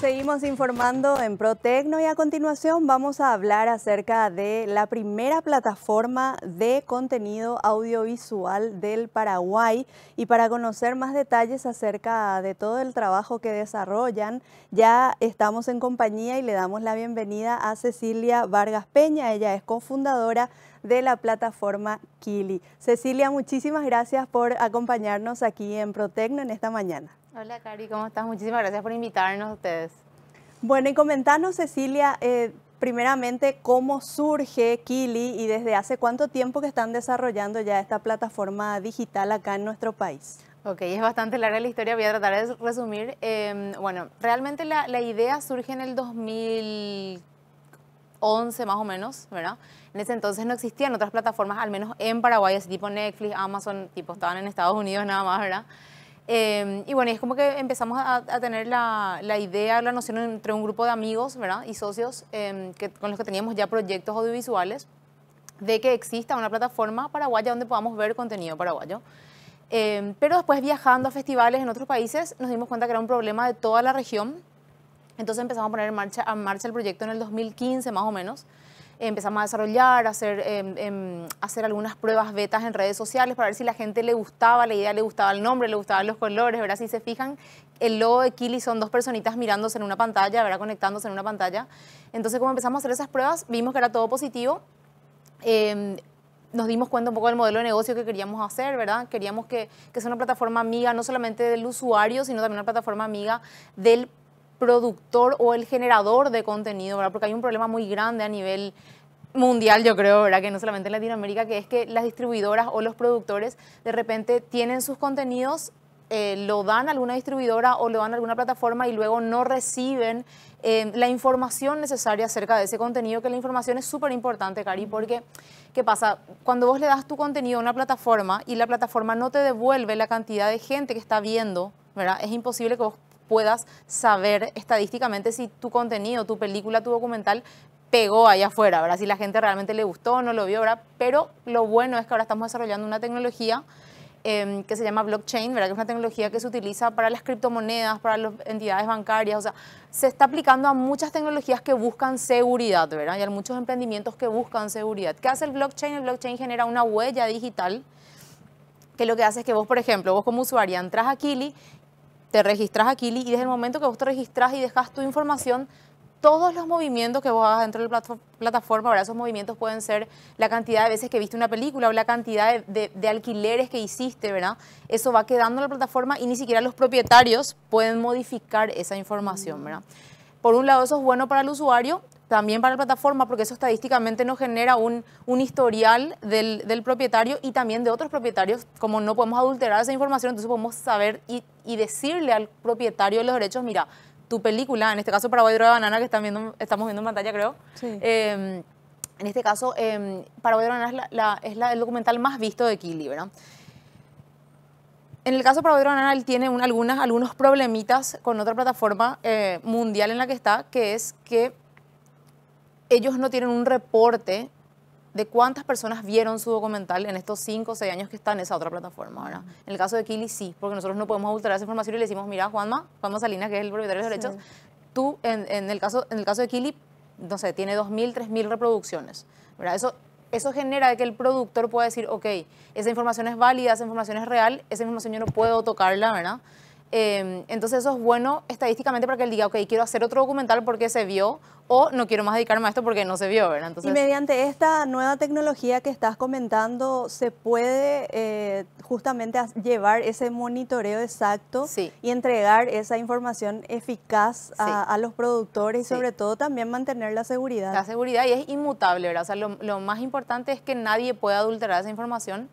Seguimos informando en ProTecno y a continuación vamos a hablar acerca de la primera plataforma de contenido audiovisual del Paraguay y para conocer más detalles acerca de todo el trabajo que desarrollan ya estamos en compañía y le damos la bienvenida a Cecilia Vargas Peña, ella es cofundadora de la plataforma Kili. Cecilia, muchísimas gracias por acompañarnos aquí en ProTecno en esta mañana. Hola, Cari, ¿cómo estás? Muchísimas gracias por invitarnos a ustedes. Bueno, y comentanos, Cecilia, eh, primeramente, ¿cómo surge Kili y desde hace cuánto tiempo que están desarrollando ya esta plataforma digital acá en nuestro país? Ok, es bastante larga la historia, voy a tratar de resumir. Em, bueno, realmente la, idea surge en el 2011 más o menos, ¿verdad? En ese entonces no existían otras plataformas, al menos en Paraguay, así tipo Netflix, Amazon, tipo estaban en Estados Unidos nada más, ¿verdad? Em, y bueno, es como que empezamos a, tener la, la, idea, la noción entre un grupo de amigos ¿verdad? y socios em, que, con los que teníamos ya proyectos audiovisuales de que exista una plataforma paraguaya donde podamos ver contenido paraguayo. Em, pero después viajando a festivales en otros países nos dimos cuenta que era un problema de toda la región. Entonces empezamos a poner en marcha, en marcha el proyecto en el 2015 más o menos empezamos a desarrollar, a hacer, em, em, hacer algunas pruebas betas en redes sociales para ver si la gente le gustaba la idea, le gustaba el nombre, le gustaban los colores, ¿verdad? Si se fijan, el logo de Kili son dos personitas mirándose en una pantalla, ¿verdad? Conectándose en una pantalla. Entonces, como empezamos a hacer esas pruebas, vimos que era todo positivo. Em, nos dimos cuenta un poco del modelo de negocio que queríamos hacer, ¿verdad? Queríamos que, que sea una plataforma amiga no solamente del usuario, sino también una plataforma amiga del productor o el generador de contenido, ¿verdad? Porque hay un problema muy grande a nivel mundial, yo creo, ¿verdad? Que no solamente en Latinoamérica, que es que las distribuidoras o los productores de repente tienen sus contenidos eh, lo dan a alguna distribuidora o lo dan a alguna plataforma y luego no reciben eh, la información necesaria acerca de ese contenido, que la información es súper importante, Cari, porque ¿qué pasa? Cuando vos le das tu contenido a una plataforma y la plataforma no te devuelve la cantidad de gente que está viendo, ¿verdad? Es imposible que vos puedas saber estadísticamente si tu contenido, tu película, tu documental pegó allá afuera, ¿verdad? Si la gente realmente le gustó o no lo vio, ¿verdad? Pero lo bueno es que ahora estamos desarrollando una tecnología em, que se llama blockchain, ¿verdad? Que es una tecnología que se utiliza para las criptomonedas, para las entidades bancarias, o sea, se está aplicando a muchas tecnologías que buscan seguridad, ¿verdad? Y hay muchos emprendimientos que buscan seguridad. ¿Qué hace el blockchain? El blockchain genera una huella digital que lo que hace es que vos, por ejemplo, vos como usuario entras a Kili te registras aquí y desde el momento que vos te registras y dejas tu información, todos los movimientos que vos hagas dentro de la plataforma, ahora esos movimientos pueden ser la cantidad de veces que viste una película o la cantidad de, de, alquileres que hiciste, ¿verdad? Eso va quedando en la plataforma y ni siquiera los propietarios pueden modificar esa información, mm. ¿verdad? Por un lado, eso es bueno para el usuario también para la plataforma, porque eso estadísticamente nos genera un, un historial del, propietario y también de otros propietarios, como no podemos adulterar esa información, entonces podemos saber y, decirle al propietario de los derechos, mira, tu película, en este caso Paraguay Droga Banana, que estamos viendo en pantalla creo, em, en este caso eh, Paraguay Droga Banana es, la, el documental más visto de Kili, En el caso de Paraguay Droga Banana, él tiene un, algunas, algunos problemitas con otra plataforma eh, mundial en la que está, que es que ellos no tienen un reporte de cuántas personas vieron su documental en estos cinco o seis años que está en esa otra plataforma. ¿verdad? En el caso de Kili sí, porque nosotros no podemos alterar esa información y le decimos, mira, Juanma, Juanma Salinas, que es el propietario de derechos, tú, en, el caso, en el caso de Kili, no sé, tiene 2.000, 3.000 reproducciones. ¿verdad? Eso, eso genera que el productor pueda decir, ok, esa información es válida, esa información es real, esa información yo no puedo tocarla, ¿verdad? Em, entonces eso es bueno estadísticamente para que él diga, ok, quiero hacer otro documental porque se vio o no quiero más dedicarme a esto porque no se vio, ¿verdad? Entonces... Y mediante esta nueva tecnología que estás comentando, ¿se puede eh, justamente llevar ese monitoreo exacto y entregar esa información eficaz a, los productores y sobre todo también mantener la seguridad? La seguridad y es inmutable, ¿verdad? O sea, lo, lo más importante es que nadie pueda adulterar esa información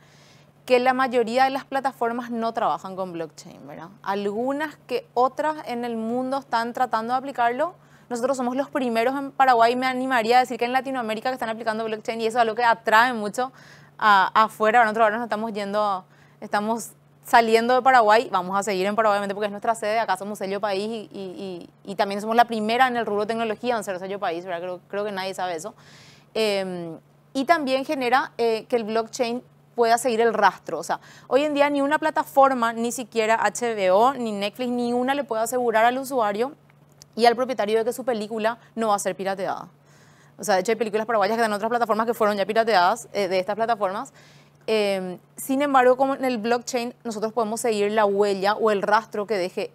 que la mayoría de las plataformas no trabajan con blockchain, ¿verdad? Algunas que otras en el mundo están tratando de aplicarlo. Nosotros somos los primeros en Paraguay, me animaría a decir que en Latinoamérica que están aplicando blockchain y eso es algo que atrae mucho afuera. Nosotros ahora nos estamos yendo, estamos saliendo de Paraguay, vamos a seguir en Paraguay porque es nuestra sede, acá somos sello país y, y, también somos la primera en el rubro de tecnología en ser sello país, ¿verdad? Creo, creo que nadie sabe eso. Em, y también genera eh, que el blockchain pueda seguir el rastro. O sea, hoy en día ni una plataforma, ni siquiera HBO, ni Netflix, ni una le puede asegurar al usuario y al propietario de que su película no va a ser pirateada. O sea, de hecho hay películas paraguayas que están en otras plataformas que fueron ya pirateadas eh, de estas plataformas. Em, sin embargo, como en el blockchain, nosotros podemos seguir la huella o el rastro que deje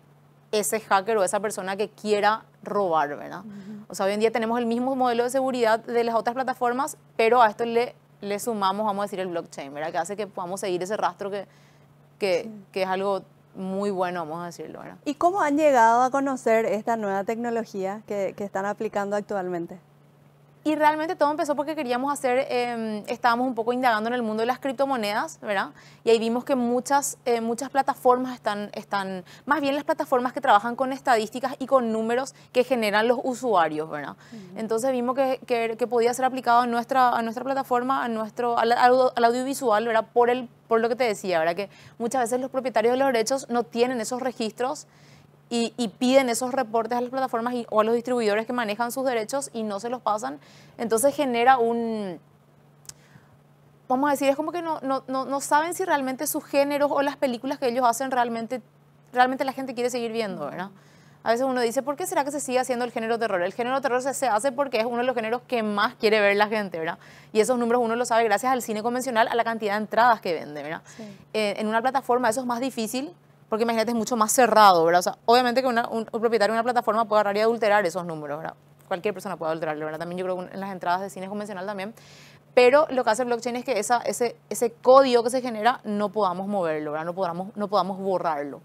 ese hacker o esa persona que quiera robar, ¿verdad? O sea, hoy en día tenemos el mismo modelo de seguridad de las otras plataformas, pero a esto le le sumamos, vamos a decir, el blockchain, ¿verdad? Que hace que podamos seguir ese rastro que, que, es algo muy bueno, vamos a decirlo, ¿verdad? ¿Y cómo han llegado a conocer esta nueva tecnología que, que están aplicando actualmente? Y realmente todo empezó porque queríamos hacer, em, estábamos un poco indagando en el mundo de las criptomonedas, ¿verdad? Y ahí vimos que muchas, eh, muchas plataformas están, están, más bien las plataformas que trabajan con estadísticas y con números que generan los usuarios, ¿verdad? Entonces vimos que, que, podía ser aplicado a nuestra, a nuestra plataforma, a nuestro, al, audiovisual, ¿verdad? Por, el, por lo que te decía, ¿verdad? Que muchas veces los propietarios de los derechos no tienen esos registros y, piden esos reportes a las plataformas o a los distribuidores que manejan sus derechos y no se los pasan. Entonces genera un... Vamos a decir, es como que no, no, no, no saben si realmente sus géneros o las películas que ellos hacen realmente, realmente la gente quiere seguir viendo, ¿verdad? A veces uno dice, ¿por qué será que se sigue haciendo el género terror? El género terror se hace porque es uno de los géneros que más quiere ver la gente, ¿verdad? Y esos números uno lo sabe gracias al cine convencional, a la cantidad de entradas que vende, ¿verdad? Eh, en una plataforma eso es más difícil porque imagínate, es mucho más cerrado, ¿verdad? O sea, obviamente que un, propietario de una plataforma puede agarrar y adulterar esos números, ¿verdad? Cualquier persona puede adulterarlo, ¿verdad? También yo creo que en las entradas de cine convencional también. Pero lo que hace blockchain es que esa, ese, ese código que se genera no podamos moverlo, ¿verdad? No podamos, no podamos borrarlo.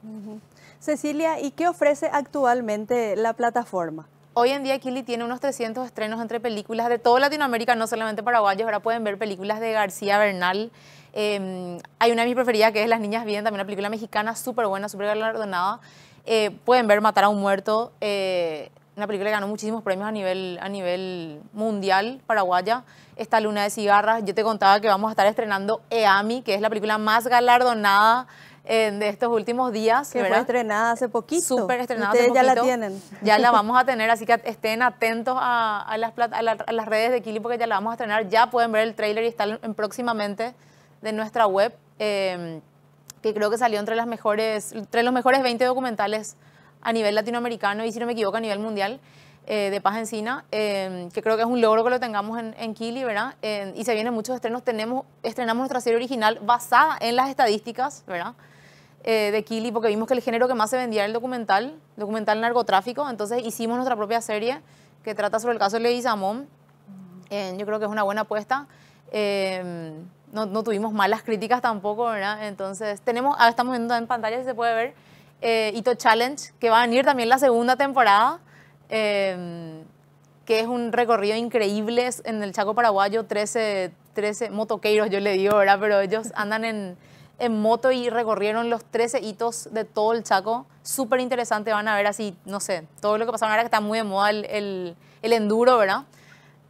Cecilia, ¿y qué ofrece actualmente la plataforma? Hoy en día Kili tiene unos 300 estrenos entre películas de toda Latinoamérica, no solamente paraguayos. Ahora pueden ver películas de García Bernal. Em, hay una de mis preferidas que es Las Niñas Bien, también una película mexicana súper buena, súper galardonada. Eh, pueden ver Matar a un Muerto, eh, una película que ganó muchísimos premios a nivel, a nivel mundial, paraguaya. Esta Luna de Cigarras, yo te contaba que vamos a estar estrenando EAMI, que es la película más galardonada de estos últimos días. Que fue estrenada hace poquito. Súper estrenada ya la tienen. Ya la vamos a tener, así que estén atentos a, las, las redes de Kili porque ya la vamos a estrenar. Ya pueden ver el tráiler y estar en, próximamente de nuestra web, em, que creo que salió entre, las mejores, entre los mejores 20 documentales a nivel latinoamericano y si no me equivoco a nivel mundial. Eh, de Paz Encina, em, que creo que es un logro que lo tengamos en, en Kili, ¿verdad? y se vienen muchos estrenos. Tenemos, estrenamos nuestra serie original basada en las estadísticas, ¿verdad? Eh, de Kili, porque vimos que el género que más se vendía era el documental, documental narcotráfico, entonces hicimos nuestra propia serie que trata sobre el caso de Leguizamón. Eh, yo creo que es una buena apuesta. Em, no, no, tuvimos malas críticas tampoco, Entonces, tenemos, ahora estamos viendo en pantalla, si se puede ver, eh, Ito Challenge, que va a venir también la segunda temporada, em, que es un recorrido increíble en el Chaco Paraguayo, 13, 13 motoqueiros, yo le digo, ¿verdad? Pero ellos andan en en moto y recorrieron los 13 hitos de todo el Chaco. Súper interesante, van a ver así, no sé, todo lo que pasaron ahora que está muy de moda el, el, enduro, ¿verdad?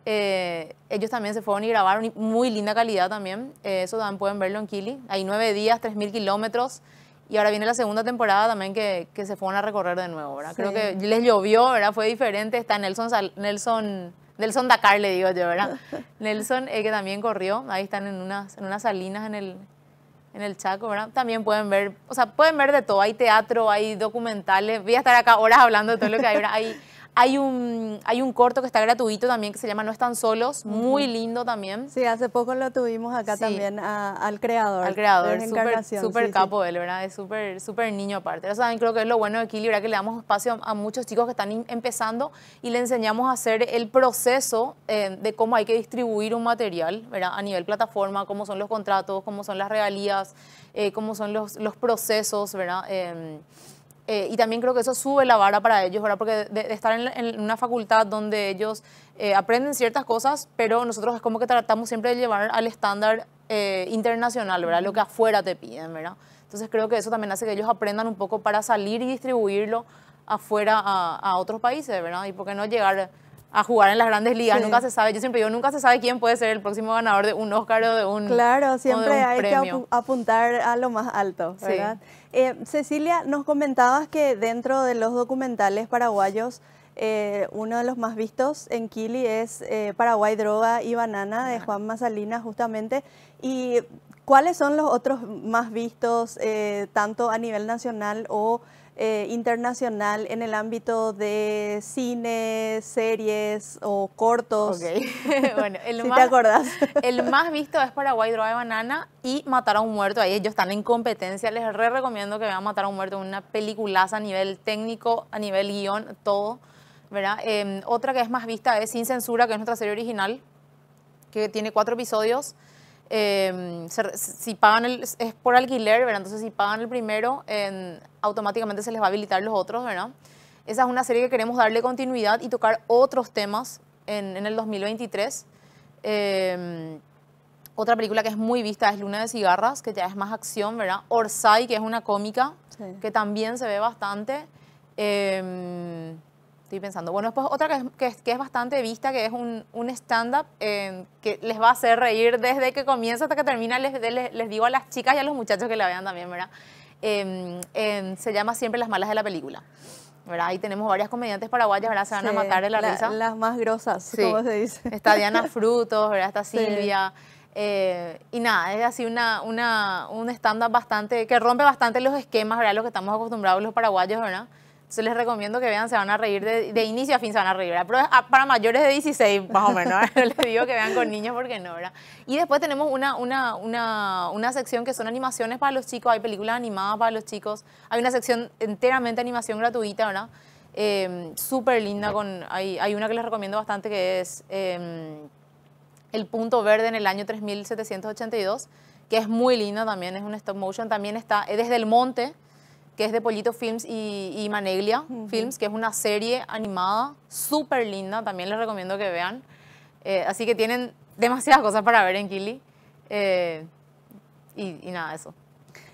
Eh, ellos también se fueron y grabaron, muy linda calidad también. Eh, eso también pueden verlo en Kili. Hay nueve días, 3.000 kilómetros. Y ahora viene la segunda temporada también que, que se fueron a recorrer de nuevo, ¿verdad? Creo que les llovió, ¿verdad? Fue diferente. Está Nelson, Nelson, Nelson Dakar, le digo yo, ¿verdad? Nelson, eh, que también corrió. Ahí están en unas, en unas salinas en el, en el Chaco, También pueden ver, o sea, pueden ver de todo. Hay teatro, hay documentales. Voy a estar acá horas hablando de todo lo que hay, ¿verdad? Hay hay un, hay un corto que está gratuito también que se llama No están solos, muy lindo también. Sí, hace poco lo tuvimos acá también al creador. Al creador, súper super capo de él, ¿verdad? Es súper super niño aparte. O sea, creo que es lo bueno de Kili, Que le damos espacio a, muchos chicos que están empezando y le enseñamos a hacer el proceso eh, de cómo hay que distribuir un material, ¿verdad? A nivel plataforma, cómo son los contratos, cómo son las regalías, eh, cómo son los, los procesos, ¿verdad? Em, eh, y también creo que eso sube la vara para ellos, ¿verdad? Porque de, estar en, una facultad donde ellos eh, aprenden ciertas cosas, pero nosotros es como que tratamos siempre de llevar al estándar eh, internacional, ¿verdad? Lo que afuera te piden, ¿verdad? Entonces creo que eso también hace que ellos aprendan un poco para salir y distribuirlo afuera a, a otros países, ¿verdad? Y por qué no llegar a jugar en las grandes ligas. Nunca se sabe, yo siempre digo, nunca se sabe quién puede ser el próximo ganador de un Oscar o de un Claro, siempre hay que apuntar a lo más alto, ¿verdad? Eh, Cecilia, nos comentabas que dentro de los documentales paraguayos, eh, uno de los más vistos en Kili es eh, Paraguay Droga y Banana de Juan Mazalina, justamente. ¿Y cuáles son los otros más vistos, tanto a nivel nacional o eh, internacional en el ámbito de cine, series o cortos. Ok, el, te acordás? el más visto es Paraguay Droga de Banana y Matar a un Muerto. Ahí ellos están en competencia. Les re recomiendo que vean Matar a un Muerto, una peliculaza a nivel técnico, a nivel guión, todo. ¿verdad? Em, otra que es más vista es Sin Censura, que es nuestra serie original, que tiene cuatro episodios Em, si pagan es por alquiler, Entonces si pagan el primero, automáticamente se les va a habilitar los otros, ¿verdad? Esa es una serie que queremos darle continuidad y tocar otros temas en, el 2023. Em, otra película que es muy vista es Luna de Cigarras, que ya es más acción, ¿verdad? Orsay, que es una cómica, que también se ve bastante. Em, Estoy pensando. Bueno, después otra que, que, es bastante vista, que es un, un stand-up eh, que les va a hacer reír desde que comienza hasta que termina. Les, les, digo a las chicas y a los muchachos que la vean también, ¿verdad? Em, em, se llama Siempre las malas de la película. ¿verdad? Ahí tenemos varias comediantes paraguayas, ¿verdad? Se van a matar de la, risa. Las más grosas, sí. se dice. Está Diana Frutos, ¿verdad? Está Silvia. Eh, y nada, es así una, una, un stand-up bastante, que rompe bastante los esquemas, ¿verdad? Lo que estamos acostumbrados los paraguayos, ¿verdad? les recomiendo que vean, se van a reír de, inicio a fin, se van a reír, Pero ah, para mayores de 16, más o menos, ¿eh? les digo que vean con niños porque no, ¿verdad? Y después tenemos una, una, una, una, sección que son animaciones para los chicos, hay películas animadas para los chicos, hay una sección enteramente animación gratuita, ¿verdad? Em, súper linda, con, hay, hay, una que les recomiendo bastante que es em, El Punto Verde en el año 3782, que es muy linda también, es un stop motion, también está Desde el Monte, que es de Pollito Films y, Maneglia Films, que es una serie animada súper linda, también les recomiendo que vean. Eh, así que tienen demasiadas cosas para ver en Kili. Eh, y, nada, eso.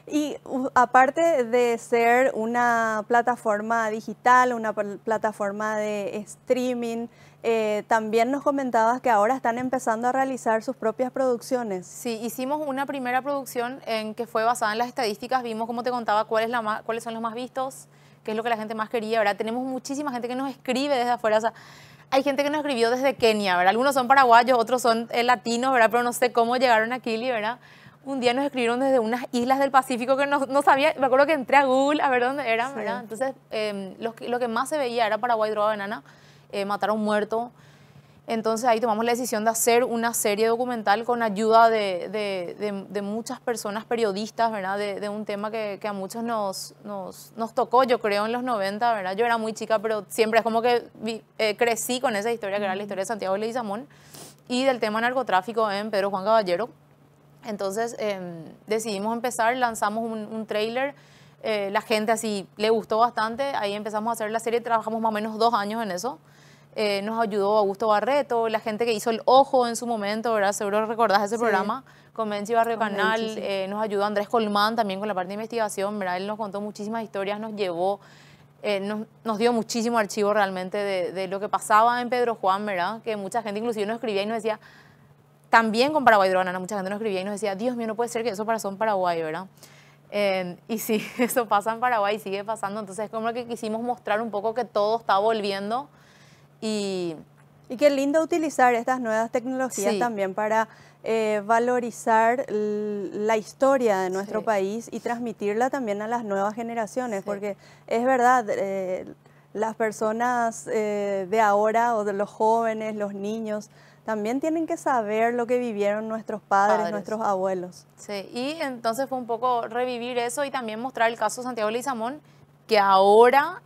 Y aparte de ser una plataforma digital, una plataforma de streaming, eh, también nos comentabas que ahora están empezando a realizar sus propias producciones. Sí, hicimos una primera producción en que fue basada en las estadísticas, vimos como te contaba la cuáles son los más vistos, qué es lo que la gente más quería, ¿verdad? Tenemos muchísima gente que nos escribe desde afuera, o sea, hay gente que nos escribió desde Kenia, ¿verdad? Algunos son paraguayos, otros son eh, latinos, ¿verdad? Pero no sé cómo llegaron aquí, Kili, ¿verdad? Un día nos escribieron desde unas islas del Pacífico que no, no sabía, me acuerdo que entré a Google a ver dónde eran, ¿verdad? Entonces, em, lo, que, lo que más se veía era Paraguay, droga, banana, eh, matar a un muerto. Entonces ahí tomamos la decisión de hacer una serie documental con ayuda de, de, muchas personas periodistas, ¿verdad? De, un tema que, a muchos nos, nos, nos, tocó, yo creo, en los 90, ¿verdad? Yo era muy chica, pero siempre es como que eh, crecí con esa historia, que era la historia de Santiago Leguizamón, y del tema narcotráfico en Pedro Juan Caballero. Entonces em, decidimos empezar, lanzamos un, un trailer, eh, la gente así le gustó bastante, ahí empezamos a hacer la serie, trabajamos más o menos dos años en eso. Eh, nos ayudó Augusto Barreto, la gente que hizo el ojo en su momento, ¿verdad? Seguro recordás ese programa con Barrio Canal, eh, nos ayudó Andrés Colmán también con la parte de investigación, ¿verdad? Él nos contó muchísimas historias, nos llevó, eh, nos, dio muchísimo archivo realmente de, lo que pasaba en Pedro Juan, ¿verdad? Que mucha gente inclusive nos escribía y nos decía, también con Paraguay Drogana, mucha gente nos escribía y nos decía, Dios mío, no puede ser que eso para en Paraguay, ¿verdad? y sí, eso pasa en Paraguay sigue pasando, entonces es como que quisimos mostrar un poco que todo está volviendo y, qué lindo utilizar estas nuevas tecnologías también para eh, valorizar la historia de nuestro país y transmitirla también a las nuevas generaciones, porque es verdad, eh, las personas eh, de ahora o de los jóvenes, los niños, también tienen que saber lo que vivieron nuestros padres, nuestros abuelos. Sí, y entonces fue un poco revivir eso y también mostrar el caso Santiago Lizamón, que ahora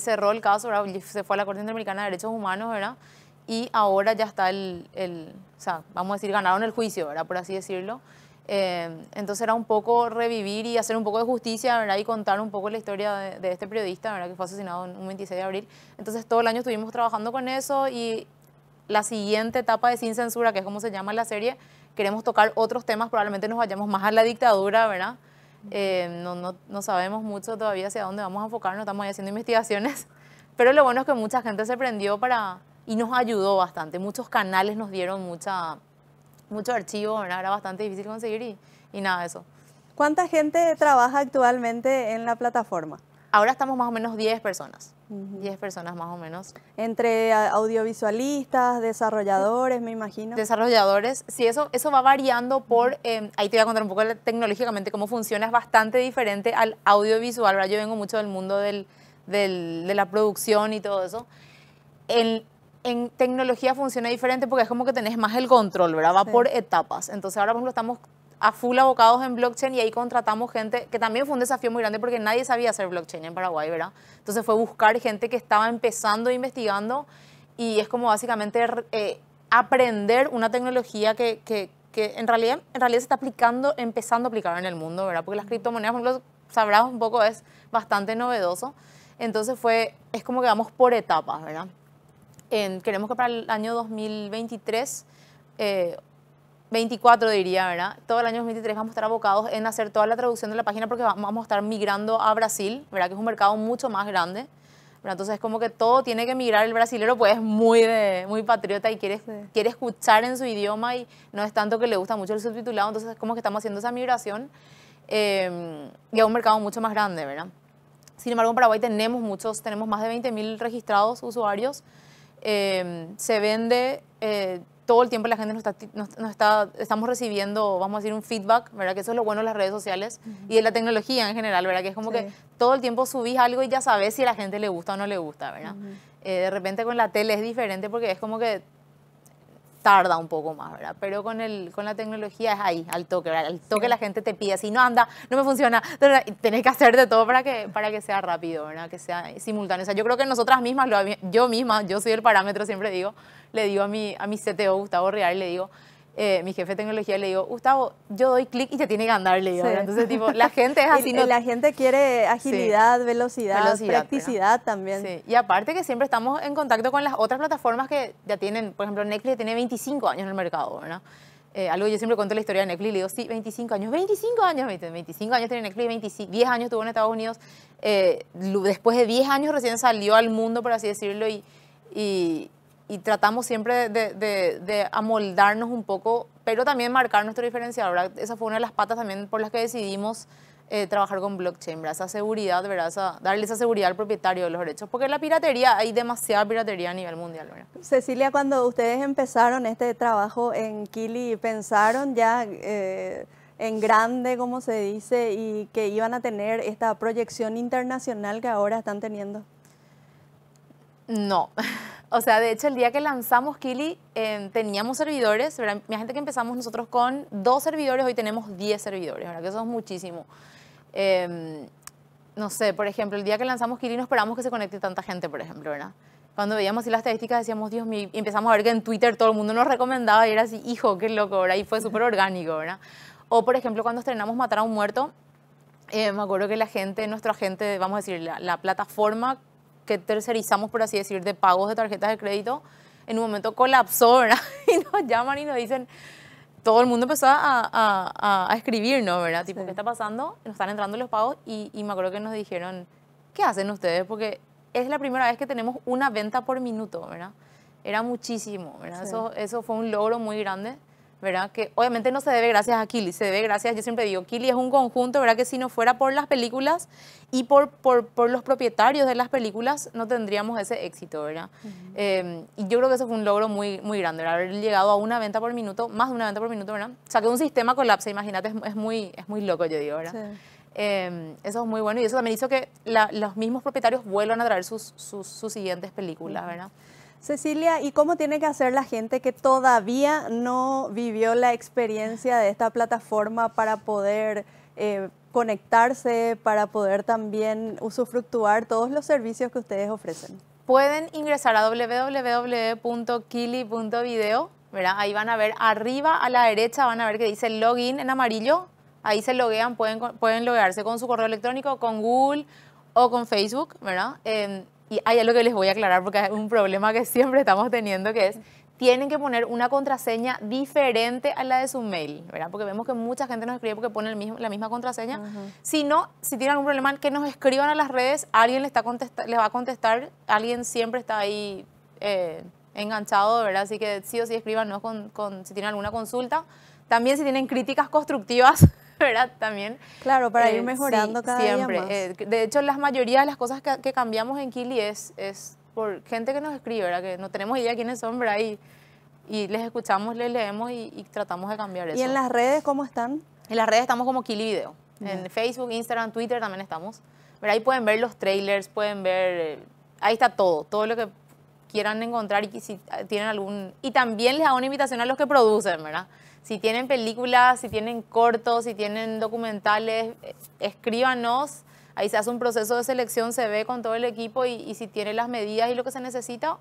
cerró el caso, se fue a la Corte Interamericana de Derechos Humanos, ¿verdad? Y ahora ya está el, el o sea, vamos a decir, ganaron el juicio, ¿verdad? Por así decirlo. Eh, entonces era un poco revivir y hacer un poco de justicia, ¿verdad? Y contar un poco la historia de, este periodista, ¿verdad? Que fue asesinado un 26 de abril. Entonces todo el año estuvimos trabajando con eso y la siguiente etapa de Sin Censura, que es como se llama la serie, queremos tocar otros temas, probablemente nos vayamos más a la dictadura, ¿verdad? Eh, no, no, no, sabemos mucho todavía hacia dónde vamos a enfocarnos, estamos haciendo investigaciones, pero lo bueno es que mucha gente se prendió para y nos ayudó bastante. Muchos canales nos dieron mucha, mucho archivo, era bastante difícil conseguir y, y nada de eso. ¿Cuánta gente trabaja actualmente en la plataforma? Ahora estamos más o menos 10 personas. 10 personas más o menos. Entre audiovisualistas, desarrolladores, me imagino. Desarrolladores, sí, eso, eso va variando por, em, ahí te voy a contar un poco tecnológicamente cómo funciona, es bastante diferente al audiovisual, Yo vengo mucho del mundo del, de la producción y todo eso. en tecnología funciona diferente porque es como que tenés más el control, ¿verdad? Va por etapas. Entonces ahora, por ejemplo, estamos a full abocados en blockchain y ahí contratamos gente, que también fue un desafío muy grande porque nadie sabía hacer blockchain en Paraguay, ¿verdad? Entonces fue buscar gente que estaba empezando investigando y es como básicamente eh, aprender una tecnología que, que, en, realidad, en realidad se está aplicando, empezando a aplicar en el mundo, ¿verdad? Porque las criptomonedas, por ejemplo, sabrás un poco, es bastante novedoso. Entonces fue, es como que vamos por etapas, ¿verdad? queremos que para el año 2023... Eh, 24 diría, ¿verdad? Todo el año 2023 vamos a estar abocados en hacer toda la traducción de la página porque vamos a estar migrando a Brasil, ¿verdad? Que es un mercado mucho más grande. ¿verdad? Entonces como que todo tiene que migrar el brasilero, pues es muy, de, muy patriota y quiere, quiere escuchar en su idioma y no es tanto que le gusta mucho el subtitulado, entonces es como que estamos haciendo esa migración em, y a un mercado mucho más grande, ¿verdad? Sin embargo, en Paraguay tenemos muchos, tenemos más de 20.000 registrados usuarios. Em, se vende... Eh, todo el tiempo la gente nos está, estamos recibiendo, vamos a decir, un feedback, ¿verdad? Que eso es lo bueno de las redes sociales y de la tecnología en general, ¿verdad? Que es como que todo el tiempo subís algo y ya sabes si a la gente le gusta o no le gusta, ¿verdad? Eh, de repente con la tele es diferente porque es como que tarda un poco más, ¿verdad? Pero con, el, con la tecnología es ahí, al toque, Al toque la gente te pide, si no anda, no me funciona, tenés que hacer de todo para que, para que sea rápido, ¿verdad? Que sea simultáneo. O sea, yo creo que nosotras mismas, yo misma, yo soy el parámetro, siempre digo, le digo a mi, a mi CTO, Gustavo Real, le digo, eh, mi jefe de tecnología le digo, Gustavo, yo doy clic y ya tiene que andar, le digo. Entonces, tipo, la gente es así. no... La gente quiere agilidad, velocidad, pues, practicidad también. Sí. Y aparte que siempre estamos en contacto con las otras plataformas que ya tienen, por ejemplo, Netflix tiene 25 años en el mercado, ¿verdad? Eh, algo yo siempre cuento la historia de Netflix, le digo, sí, 25 años, 25 años, 25 años tiene Netflix, 10 años estuvo en Estados Unidos, eh, después de 10 años recién salió al mundo, por así decirlo, y, y, y tratamos siempre de, amoldarnos un poco, pero también marcar nuestro diferencia Esa fue una de las patas también por las que decidimos eh, trabajar con blockchain, ¿verdad? esa seguridad, ¿verdad? darle esa seguridad al propietario de los derechos, porque la piratería, hay demasiada piratería a nivel mundial. Cecilia, cuando ustedes empezaron este trabajo en Kili, ¿pensaron ya... Eh, en grande, como se dice, y que iban a tener esta proyección internacional que ahora están teniendo? No, O sea, de hecho, el día que lanzamos Kili, em, teníamos servidores, Mi gente que empezamos nosotros con dos servidores, hoy tenemos 10 servidores, ¿verdad? Que eso es muchísimo. Em, no sé, por ejemplo, el día que lanzamos Kili no esperamos que se conecte tanta gente, por ejemplo, ¿verdad? Cuando veíamos así las estadísticas decíamos, Dios mío, empezamos a ver que en Twitter todo el mundo nos recomendaba y era así, hijo, qué loco, ¿verdad? Y fue súper orgánico, ¿verdad? O, por ejemplo, cuando estrenamos Matar a un Muerto, em, me acuerdo que la gente, nuestro agente, vamos a decir, la plataforma que tercerizamos, por así decir, de pagos de tarjetas de crédito, en un momento colapsó, ¿verdad? Y nos llaman y nos dicen, todo el mundo empezó a, a, escribir, ¿no? ¿Verdad? Tipo, ¿qué está pasando? Nos están entrando los pagos y, me acuerdo que nos dijeron, ¿qué hacen ustedes? Porque es la primera vez que tenemos una venta por minuto, ¿verdad? Era muchísimo, ¿verdad? Eso, eso fue un logro muy grande ¿verdad? Que obviamente no se debe gracias a Kili, se debe gracias, yo siempre digo, Kili es un conjunto, ¿verdad? Que si no fuera por las películas y por, por, por los propietarios de las películas, no tendríamos ese éxito, ¿verdad? Em, y yo creo que eso fue un logro muy, muy grande, Haber llegado a una venta por minuto, más de una venta por minuto, ¿verdad? O sea, que un sistema colapse, imagínate, es, muy, es muy loco, yo digo, ¿verdad? Em, eso es muy bueno y eso también hizo que los mismos propietarios vuelvan a traer sus, sus, siguientes películas, ¿verdad? Cecilia, ¿y cómo tiene que hacer la gente que todavía no vivió la experiencia de esta plataforma para poder eh, conectarse, para poder también usufructuar todos los servicios que ustedes ofrecen? Pueden ingresar a www.kili.video, ¿verdad? Ahí van a ver arriba a la derecha, van a ver que dice login en amarillo, ahí se loguean, pueden, pueden loguearse con su correo electrónico, con Google o con Facebook, ¿verdad? Em, y hay algo que les voy a aclarar porque es un problema que siempre estamos teniendo que es tienen que poner una contraseña diferente a la de su mail, ¿verdad? Porque vemos que mucha gente nos escribe porque pone el mismo, la misma contraseña. Si no, si tienen algún problema, que nos escriban a las redes, alguien les, está les va a contestar, alguien siempre está ahí eh, enganchado, ¿verdad? Así que sí o sí escriban ¿no? con, si tienen alguna consulta. También si tienen críticas constructivas, ¿verdad? También. Claro, para ir eh, mejorando cada siempre. Siempre. Eh, de hecho, la mayoría de las cosas que, cambiamos en Kili es, es por gente que nos escribe, ¿verdad? Que no tenemos idea quiénes son, ¿verdad? Y, y les escuchamos, les leemos y, tratamos de cambiar eso. ¿Y en las redes cómo están? En las redes estamos como Kili Video. En Facebook, Instagram, Twitter también estamos. Pero ahí pueden ver los trailers, pueden ver... Eh, ahí está todo, todo lo que quieran encontrar y si ah, tienen algún... Y también les hago una invitación a los que producen, ¿verdad? Si tienen películas, si tienen cortos, si tienen documentales, eh, escríbanos. Ahí se hace un proceso de selección, se ve con todo el equipo y, si tiene las medidas y lo que se necesita,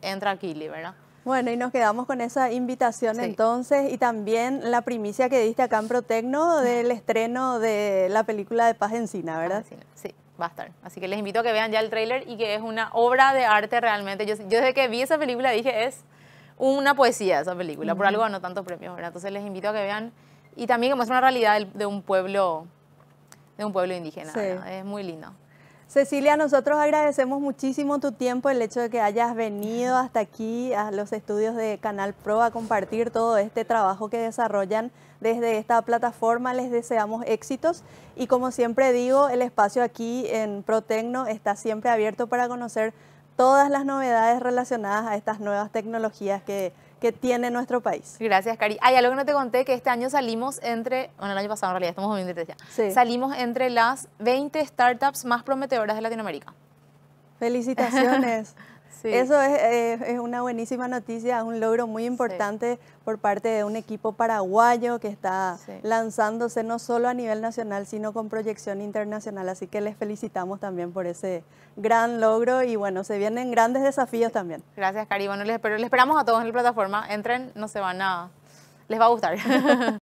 entra aquí, ¿verdad? Bueno, y nos quedamos con esa invitación entonces y también la primicia que diste acá en Protecno del estreno de la película de Paz Encina, ¿verdad? sí, va a estar. Así que les invito a que vean ya el tráiler y que es una obra de arte realmente. yo desde que vi esa película dije es una poesía esa película, por algo ganó tantos premios, ¿verdad? Entonces les invito a que vean y también que es una realidad de un pueblo, de un pueblo indígena, es muy lindo. Cecilia, nosotros agradecemos muchísimo tu tiempo, el hecho de que hayas venido hasta aquí a los estudios de Canal Pro a compartir todo este trabajo que desarrollan desde esta plataforma. Les deseamos éxitos y como siempre digo, el espacio aquí en Protecno está siempre abierto para conocer todas las novedades relacionadas a estas nuevas tecnologías que, tiene nuestro país. Gracias, Cari. Hay algo que no te conté, que este año salimos entre, bueno, el año pasado en realidad, estamos muy ya, salimos entre las 20 startups más prometedoras de Latinoamérica. Felicitaciones. Eso es, una buenísima noticia, un logro muy importante por parte de un equipo paraguayo que está lanzándose no solo a nivel nacional, sino con proyección internacional. Así que les felicitamos también por ese gran logro y bueno, se vienen grandes desafíos también. Gracias, Cari. Bueno, les, espero, les esperamos a todos en la plataforma. Entren, no se van a... Les va a gustar.